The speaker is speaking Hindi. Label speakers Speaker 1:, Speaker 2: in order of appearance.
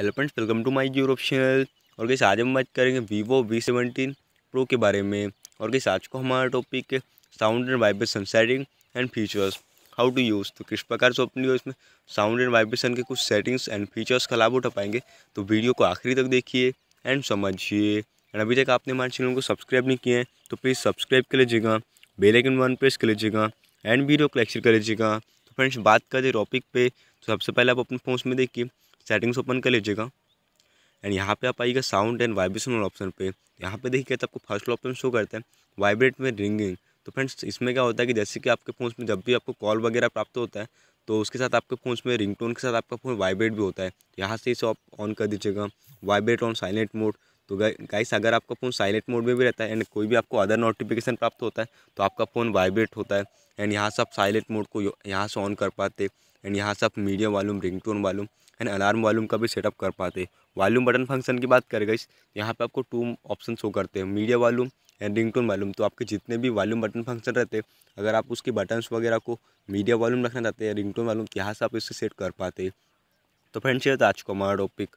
Speaker 1: hello friends welcome to my Europe channel और कैसे आज हम बात करेंगे वीवो वी सेवेंटीन प्रो के बारे में और कैसे आज को हमारा टॉपिक है sound and vibration setting and features how to use तो किस प्रकार से अपनी इसमें साउंड एंड वाइब्रेशन के कुछ सेटिंग्स एंड फीचर्स का लाभ उठा पाएंगे तो वीडियो को आखिरी तक देखिए एंड समझिए एंड अभी तक आपने हमारे चैनल को सब्सक्राइब नहीं किया है तो प्लीज़ सब्सक्राइब कर लीजिएगा बेलाइकन वन प्रेस कर लीजिएगा एंड वीडियो को कर लीजिएगा तो फ्रेंड्स बात करें टॉपिक पे तो सबसे पहले आप अपने फ़ोन में देखिए सेटिंग्स ओपन कर लीजिएगा एंड यहाँ पे आप आइएगा साउंड एंड वाइब्रेशन ऑप्शन पे यहाँ पे देखिए तो आपको फर्स्ट ऑप्शन शो करते हैं वाइब्रेट में रिंगिंग तो फ्रेंड्स इसमें क्या होता है कि जैसे कि आपके फ़ोन में जब भी आपको कॉल वगैरह प्राप्त होता है तो उसके साथ आपके फ़ोन में रिंगटोन के साथ आपका फ़ोन वाइब्रेट भी होता है यहाँ से इसे आप ऑन कर दीजिएगा वाइब्रेट ऑन साइलेंट मोड तो गाइस अगर आपका फ़ोन साइलेंट मोड में भी रहता है एंड कोई भी आपको अदर नोटिफिकेशन प्राप्त होता है तो आपका फ़ोन वाइब्रेट होता है एंड यहाँ से आप साइलेंट मोड को यहाँ से ऑन कर पाते एंड यहाँ से आप medium volume ringtone volume and alarm volume का भी सेटअप कर पाते वॉल्यूम बटन फंक्शन की बात करें गाइस यहाँ पर आपको टू ऑप्शन शो करते हैं media volume and tone volume तो आपके जितने भी वॉल्यूम बटन फंक्शन रहते अगर आप उसके बटन्स वगैरह को मीडिया वॉल्यूम रखना चाहते हैं टोन तो वालूम यहाँ से आप इससे सेट कर पाते तो फ्रेंड्स ये आज का हमारा टॉपिक